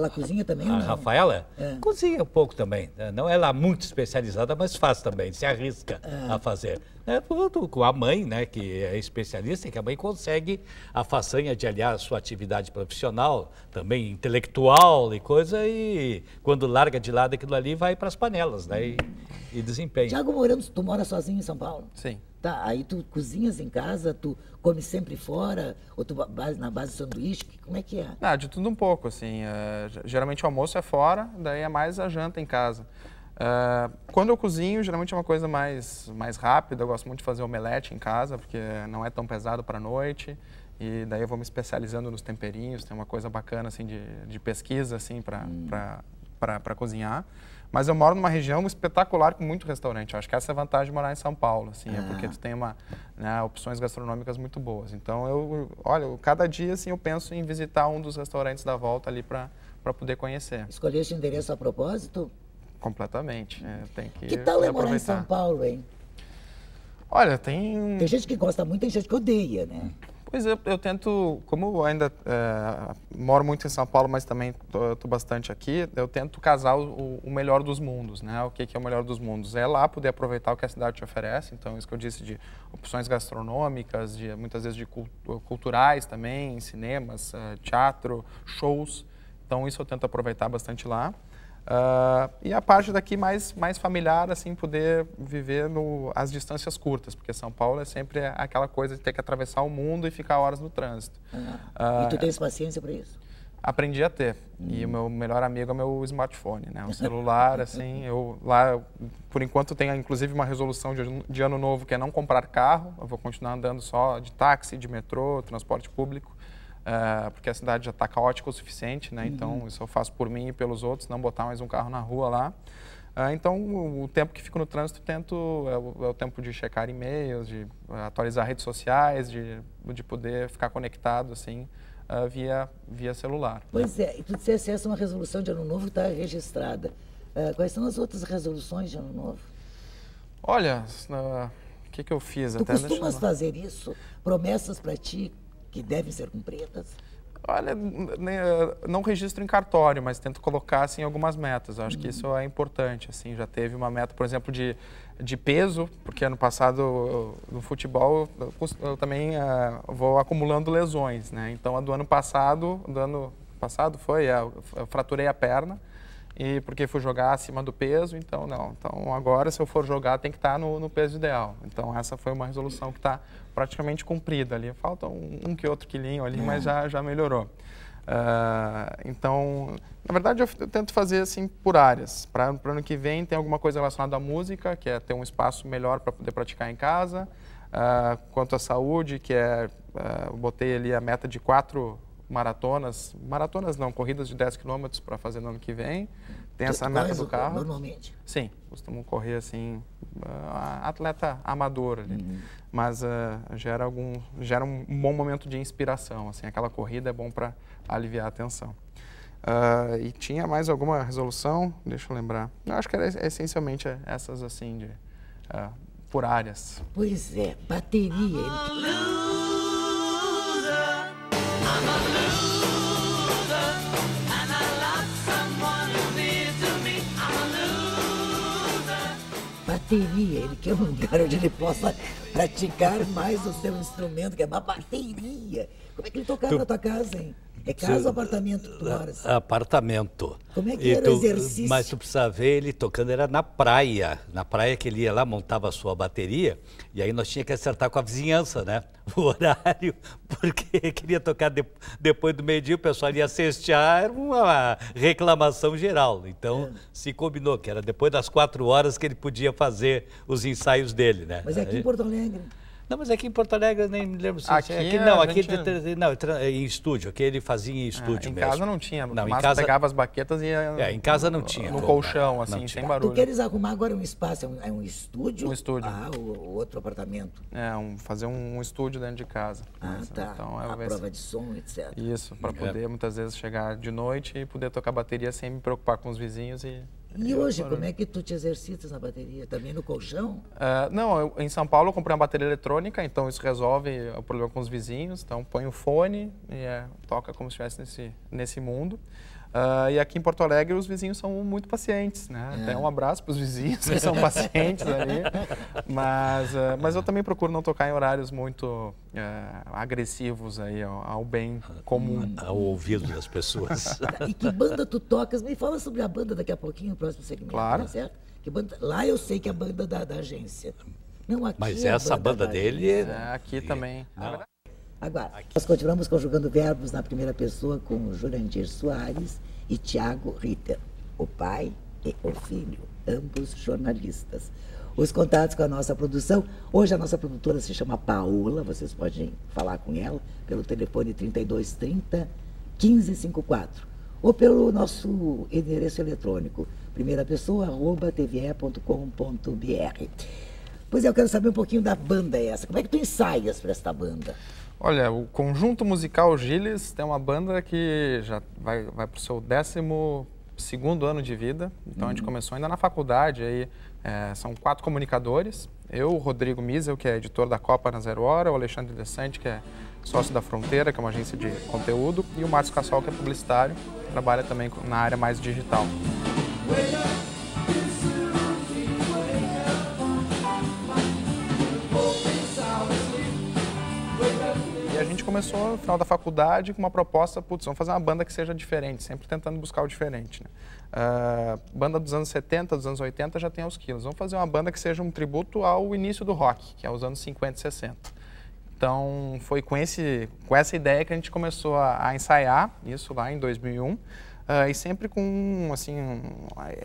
Ela cozinha também? A Rafaela? É. Cozinha um pouco também. Né? Não é lá muito especializada, mas faz também, se arrisca é. a fazer. É, com a mãe, né, que é especialista, e que a mãe consegue a façanha de aliar a sua atividade profissional, também intelectual e coisa, e quando larga de lado aquilo ali, vai para as panelas, né, e, e desempenha. Tiago Mourão, tu mora sozinho em São Paulo? Sim. Tá, aí tu cozinhas em casa, tu comes sempre fora, ou tu base, na base de sanduíche, como é que é? Ah, de tudo um pouco, assim. Uh, geralmente o almoço é fora, daí é mais a janta em casa. Uh, quando eu cozinho, geralmente é uma coisa mais, mais rápida, eu gosto muito de fazer omelete em casa, porque não é tão pesado para noite. E daí eu vou me especializando nos temperinhos, tem uma coisa bacana assim de, de pesquisa assim para hum. cozinhar. Mas eu moro numa região espetacular com muito restaurante. Eu acho que essa é a vantagem de morar em São Paulo, assim, é porque ah. tu tem uma, né, opções gastronômicas muito boas. Então eu, olha, eu, cada dia assim eu penso em visitar um dos restaurantes da volta ali para para poder conhecer. Escolheu esse endereço a propósito? Completamente. É, tem que. Que tal morar em São Paulo, hein? Olha, tem. Tem gente que gosta muito, tem gente que odeia, né? Pois eu, eu tento, como ainda é, moro muito em São Paulo, mas também estou bastante aqui, eu tento casar o, o, melhor dos mundos, né? O que, que é o melhor dos mundos? É lá poder aproveitar o que a cidade te oferece, então isso que eu disse de opções gastronômicas, de, muitas vezes de cult culturais também, cinemas, é, teatro, shows. Então isso eu tento aproveitar bastante lá. Uh, e a parte daqui mais, mais familiar, assim, poder viver no, as distâncias curtas, porque São Paulo é sempre aquela coisa de ter que atravessar o mundo e ficar horas no trânsito. uh, e tu ah, tens paciência para isso? Aprendi a ter. E o meu melhor amigo é meu smartphone, né? O celular, assim, eu lá, por enquanto, tenho inclusive uma resolução de, de ano novo que é não comprar carro. Eu vou continuar andando só de táxi, de metrô, transporte público. Ah, porque a cidade já está caótica o suficiente, né? Uhum. Então, isso eu faço por mim e pelos outros, não botar mais um carro na rua lá. Ah, então, o, tempo que fico no trânsito, tento é o, é o tempo de checar e-mails, de ah, atualizar redes sociais, de, de poder ficar conectado, assim, uh, via, via celular. Né? Pois né? é, e tu disseste essa é uma resolução de ano novo está registrada. quais são as outras resoluções de ano novo? Olha, o que, que eu fiz? Tu até costumas fazer isso? Promessas para ti, que devem ser cumpridas? Olha, né, não registro em cartório, mas tento colocar assim algumas metas. Eu acho uhum. que isso é importante. Assim, já teve uma meta, por exemplo, de, de peso, porque ano passado no futebol eu, eu também uh, vou acumulando lesões, né? Então a do ano passado, do ano passado foi, eh, eu fraturei a perna e porque fui jogar acima do peso, então não. Então agora, se eu for jogar, tem que estar tá no, no peso ideal. Então essa foi uma resolução que está praticamente cumprida ali. Falta um, um que outro quilinho ali, é. mas já, já melhorou. Uh, então, na verdade, eu, eu, tento fazer assim por áreas. Para o ano que vem tem alguma coisa relacionada à música, que é ter um espaço melhor para poder praticar em casa. Uh, quanto à saúde, que é, uh, botei ali a meta de quatro maratonas, maratonas não, corridas de 10 km para fazer no ano que vem. Tem tu essa tu meta do carro. Normalmente? Sim, costumo correr assim, uh, atleta amador ali. Uhum. Mas uh, gera, algum, gera um bom momento de inspiração, assim, aquela corrida é bom para aliviar a tensão. Uh, e tinha mais alguma resolução? Deixa eu lembrar. Eu acho que era essencialmente é, essas assim, de, por áreas. Pois é, bateria. bateria. Ele quer um lugar onde ele possa praticar mais o seu instrumento, que é uma bateria. Como é que ele tocava tu... na tua casa, hein? É casa ou apartamento que tu ah, moras? Apartamento. Como é que e era tu, o exercício? Mas tu precisava ver ele tocando, era na praia. Na praia que ele ia lá, montava a sua bateria, e aí nós tínhamos que acertar com a vizinhança, né? O horário, porque queria tocar de, depois do meio-dia, o pessoal ia cestear, era uma reclamação geral. Então, é. se combinou que era depois das quatro horas que ele podia fazer os ensaios dele, né? Mas é aqui em Porto Alegre. Não, mas aqui é em Porto Alegre eu nem me lembro se é aqui, aqui é, não, aqui gente... não, em estúdio, aqui ele fazia em estúdio ah, em mesmo. Em casa não tinha, não, em casa pegava as baquetas e ia é, em casa não tinha. No colchão né? assim, sem barulho. Tu queres arrumar agora um espaço, é um, é um estúdio? Um estúdio. Ah, o, outro apartamento. É, um, fazer um, um, estúdio dentro de casa. Ah, tá. Então, a prova de som, etc. Isso, para poder muitas vezes chegar de noite e poder tocar bateria sem me preocupar com os vizinhos e e eu hoje, como é que tu te exercitas na bateria? Também no colchão? Uh, não, eu, em São Paulo eu comprei uma bateria eletrônica, então isso resolve o problema com os vizinhos. Então põe o fone e é, toca como se estivesse nesse, nesse mundo. Uh, e aqui em Porto Alegre os vizinhos são muito pacientes, né? É. Até um abraço para os vizinhos que são pacientes ali. Mas, uh, mas eu também procuro não tocar em horários muito uh, agressivos aí ao, ao, bem comum. Ao ouvido das pessoas. e que banda tu tocas? Me fala sobre a banda daqui a pouquinho, o próximo segmento, tá claro. Tá certo? Que banda... Lá eu sei que é a banda da, da agência. Não, aqui Mas é essa banda, banda dele... É, aqui e... também. Não. Agora, nós continuamos conjugando verbos na primeira pessoa com Jurandir Soares e Tiago Ritter, o pai e o filho, ambos jornalistas. Os contatos com a nossa produção. Hoje a nossa produtora se chama Paola, vocês podem falar com ela pelo telefone 3230 1554 ou pelo nosso endereço eletrônico, primeira pessoa, arroba tve.com.br. Pois é, eu quero saber um pouquinho da banda essa. Como é que tu ensaias para esta banda? Olha, o conjunto musical Gilles é uma banda que já vai, vai para o seu décimo segundo ano de vida. Então uhum. a gente uhum. começou ainda na faculdade. Aí, é, são quatro comunicadores. Eu, o Rodrigo Misel, que é editor da Copa na Zero Hora, o Alexandre Descente, que é sócio da Fronteira, que é uma agência de conteúdo, e o Márcio Cassol, que é publicitário, trabalha também na área mais digital. começou no final da faculdade com uma proposta, putz, vamos fazer uma banda que seja diferente, sempre tentando buscar o diferente. Né? Uh, banda dos anos 70, dos anos 80 já tem os quilos. Vamos fazer uma banda que seja um tributo ao início do rock, que é os anos 50 e 60. Então foi com, esse, com essa ideia que a gente começou a, a ensaiar isso lá em 2001. Uh, e sempre com assim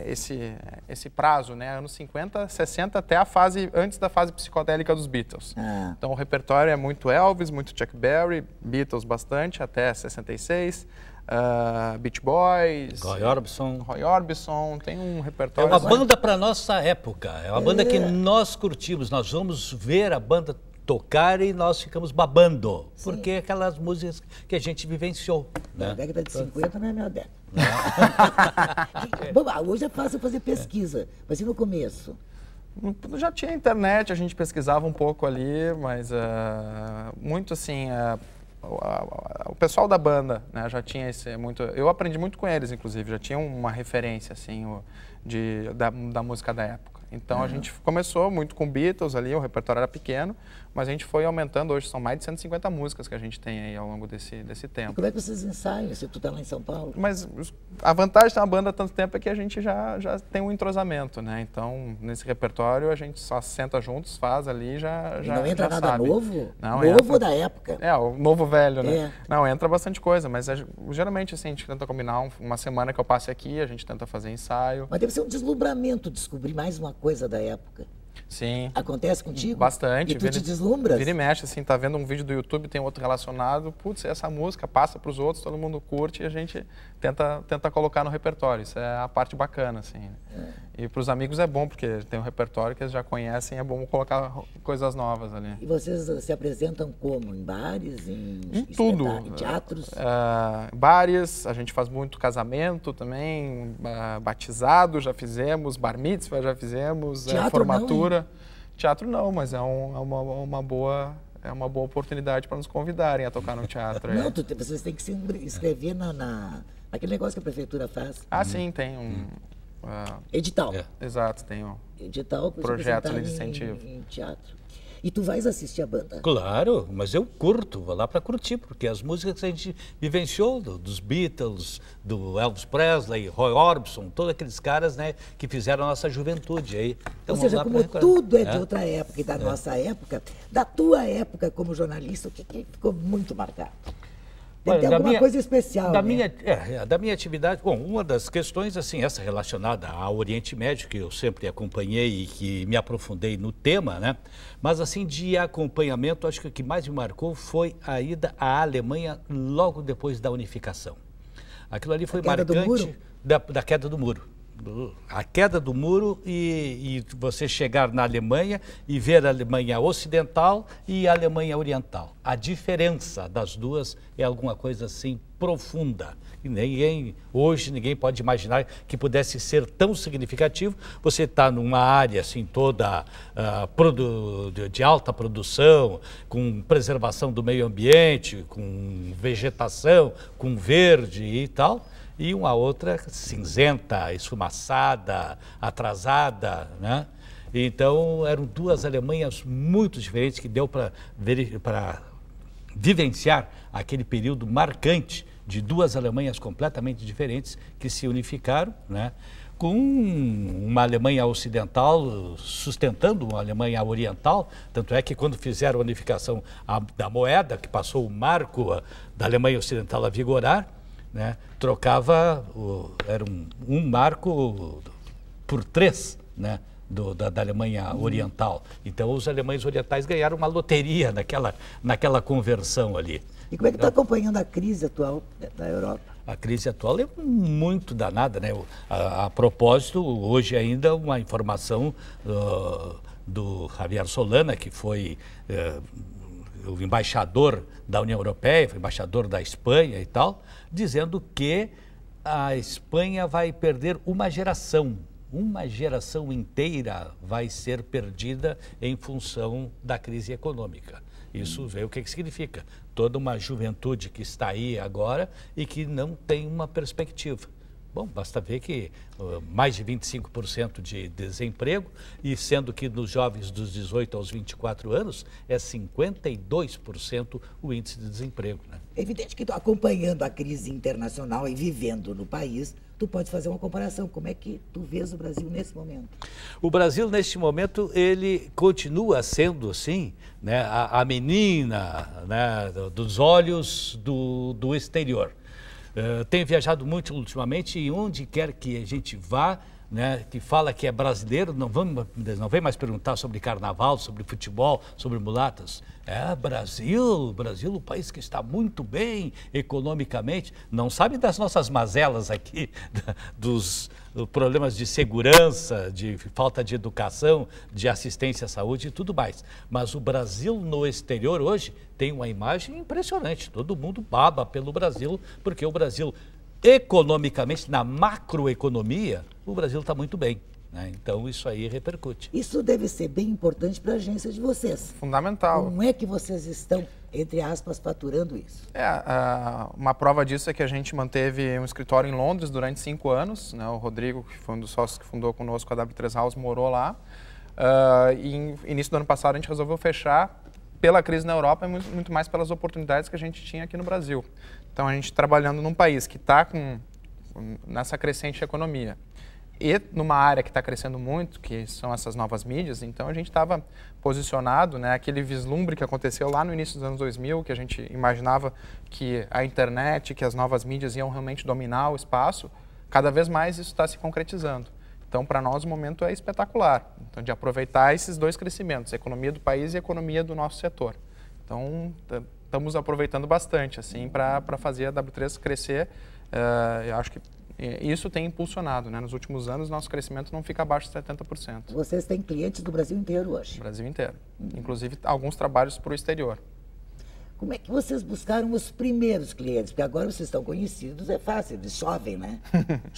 esse esse prazo, né, anos 50, 60 até a fase antes da fase psicodélica dos Beatles. É. Então o repertório é muito Elvis, muito Chuck Berry, Beatles bastante até 66. Uh, ah, Beach Boys, Roy Orbison. Roy Orbison, tem um repertório. É uma banda para nossa época, é uma é. banda que é. nós curtimos, nós vamos ver a banda tocar e nós ficamos babando, Sim. porque aquelas músicas que a gente vivenciou. Na né? década de 50 não é a minha década. Né? Bom, hoje é fácil fazer pesquisa, mas e no começo? Já tinha internet, a gente pesquisava um pouco ali, mas uh, muito assim, uh, o pessoal da banda né, já tinha esse muito eu aprendi muito com eles inclusive já tinha uma referência assim de da, da música da época então uhum. a é. gente começou muito com Beatles ali, o repertório era pequeno, mas a gente foi aumentando. Hoje são mais de 150 músicas que a gente tem aí ao longo desse, desse tempo. E como é que vocês ensaiam se tu tá lá em São Paulo? Mas a vantagem da banda há tanto tempo é que a gente já, já tem um entrosamento, né? Então nesse repertório a gente só senta juntos, faz ali já. já não entra já nada sabe. novo? Não, novo entra... da época. É, o novo velho, né? É. Não, entra bastante coisa, mas geralmente assim, a gente tenta combinar uma semana que eu passe aqui, a gente tenta fazer ensaio. Mas deve ser um deslumbramento descobrir mais uma coisa coisa da época. Sim. Acontece contigo? Bastante. E tu vira, te deslumbras? Vira e mexe, assim, tá vendo um vídeo do YouTube, tem outro relacionado, putz, essa música passa para os outros, todo mundo curte e a gente tenta, tenta colocar no repertório. Isso é a parte bacana, assim. É. E para os amigos é bom, porque tem um repertório que eles já conhecem, é bom colocar coisas novas ali. E vocês se apresentam como? Em bares? Em, em tudo. Em teatros? Uh, bares, a gente faz muito casamento também, uh, batizado já fizemos, bar mitzvah já fizemos, é, Teatro, uh, formatura. Não, cultura. Teatro não, mas é, um, é uma, uma boa é uma boa oportunidade para nos convidarem a tocar no teatro. Não, é. tu, vocês têm que se inscrever na, na, naquele negócio que a prefeitura faz. Ah, sim, tem um. Uh, Edital. É. Exato, tem um. Edital projeto de incentivo. Em, em teatro. E tu vais assistir a banda? Claro, mas eu curto, vou lá para curtir, porque as músicas que a gente vivenciou, do, dos Beatles, do Elvis Presley, Roy Orbison, todos aqueles caras né, que fizeram a nossa juventude. Aí, então, Ou seja, como tudo é de é. outra época e da é. nossa época, da tua época como jornalista, o que, que ficou muito marcado? Tem alguma minha, coisa especial. Da, né? minha, é, é, da minha atividade, bom, uma das questões, assim, essa relacionada ao Oriente Médio, que eu sempre acompanhei e que me aprofundei no tema, né? Mas, assim, de acompanhamento, acho que o que mais me marcou foi a ida à Alemanha logo depois da unificação. Aquilo ali foi marcante da, da queda do muro a queda do muro e, e, você chegar na Alemanha e ver a Alemanha Ocidental e a Alemanha Oriental. A diferença das duas é alguma coisa assim profunda. E ninguém, hoje ninguém pode imaginar que pudesse ser tão significativo. Você está numa área assim toda uh, de alta produção, com preservação do meio ambiente, com vegetação, com verde e tal e uma outra cinzenta, esfumaçada, atrasada, né? Então, eram duas Alemanhas muito diferentes que deu para vivenciar aquele período marcante de duas Alemanhas completamente diferentes que se unificaram, né? com uma Alemanha ocidental sustentando uma Alemanha oriental, tanto é que quando fizeram a unificação da moeda, que passou o marco da Alemanha ocidental a vigorar, né? Trocava, o, era um, um marco por três, né? Do, da, da, Alemanha uhum. Oriental. Então, os alemães orientais ganharam uma loteria naquela, naquela conversão ali. E como é que está então acompanhando a crise atual da Europa? A crise atual é muito danada, né? A, a propósito, hoje ainda uma informação uh, do Javier Solana, que foi uh, o embaixador da União Europeia, foi embaixador da Espanha e tal, dizendo que a Espanha vai perder uma geração, uma geração inteira vai ser perdida em função da crise econômica. Isso veio o que, que significa. Toda uma juventude que está aí agora e que não tem uma perspectiva. Bom, basta ver que uh, mais de 25% de desemprego, e sendo que nos jovens dos 18 aos 24 anos é 52% o índice de desemprego. Né? É evidente que acompanhando a crise internacional e vivendo no país, tu pode fazer uma comparação. Como é que tu vês o Brasil nesse momento? O Brasil, neste momento, ele continua sendo, assim né, a, a menina né, dos olhos do, do exterior tem eh, tenho viajado muito ultimamente e onde quer que a gente vá, né, que fala que é brasileiro, não, vamos, não vem mais perguntar sobre carnaval, sobre futebol, sobre mulatas. É, Brasil, Brasil, o país que está muito bem economicamente, não sabe das nossas mazelas aqui, dos problemas de segurança, de falta de educação, de assistência à saúde e tudo mais. Mas o Brasil no exterior hoje tem uma imagem impressionante. Todo mundo baba pelo Brasil, porque o Brasil economicamente, na macroeconomia, o Brasil está muito bem. Né? Então, isso aí repercute. Isso deve ser bem importante para a agência de vocês. Fundamental. Como é que vocês estão, entre aspas, faturando isso? É, uma prova disso é que a gente manteve um escritório em Londres durante cinco anos. Né? O Rodrigo, que foi um dos sócios que fundou conosco a W3 House, morou lá. Uh, e início do ano passado a gente resolveu fechar pela crise na Europa e muito mais pelas oportunidades que a gente tinha aqui no Brasil. Então, a gente trabalhando num país que está com, com, nessa crescente economia e numa área que está crescendo muito, que são essas novas mídias, então a gente estava posicionado, né, aquele vislumbre que aconteceu lá no início dos anos 2000, que a gente imaginava que a internet, que as novas mídias iam realmente dominar o espaço, cada vez mais isso está se concretizando. Então, para nós, o momento é espetacular. Então, de aproveitar esses dois crescimentos, a economia do país e a economia do nosso setor. Então, estamos aproveitando bastante, assim, para fazer a W3 crescer. Uh, eu acho que isso tem impulsionado, né? Nos últimos anos, nosso crescimento não fica abaixo de 70%. Vocês têm clientes do Brasil inteiro hoje? Brasil inteiro. Uhum. Inclusive, alguns trabalhos para o exterior. Como é que vocês buscaram os primeiros clientes? Porque agora vocês estão conhecidos, é fácil, eles chovem, né?